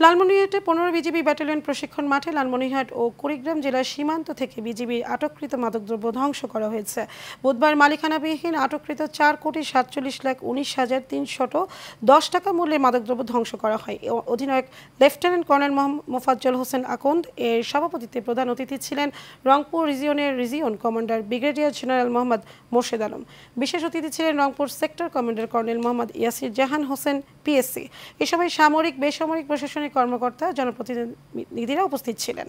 লালমনিহাটে পনেরো BGB battalion প্রশিক্ষণ মাঠে লালমনিহাট ও কুড়িগ্রাম জেলার সীমান্ত থেকে বিজিবির আটককৃত মাদকদ্রব্য ধ্বংস করা হয়েছে বুধবার মালিকানাবিহীন আটককৃত চার কোটি সাতচল্লিশ লাখ উনিশ হাজার তিনশত দশ টাকা মূল্যের মাদকদ্রব্য ধ্বংস করা হয় অধিনায়ক লেফটেন্যান্ট কর্নেল মোফাজ্জল হোসেন আকন্দ এর সভাপতিত্বে প্রধান অতিথি ছিলেন রংপুর রিজিয়নের region commander brigadier general Mohammad Morshed Alam বিশেষ অতিথি ছিলেন Rangpur sector commander colonel Mohammad Yasir Jahan Hossain PSC এ সময় সামরিক বেসামরিক প্রশাসনিক কর্মকর্তা জনপ্রতিনিধিরা উপস্থিত ছিলেন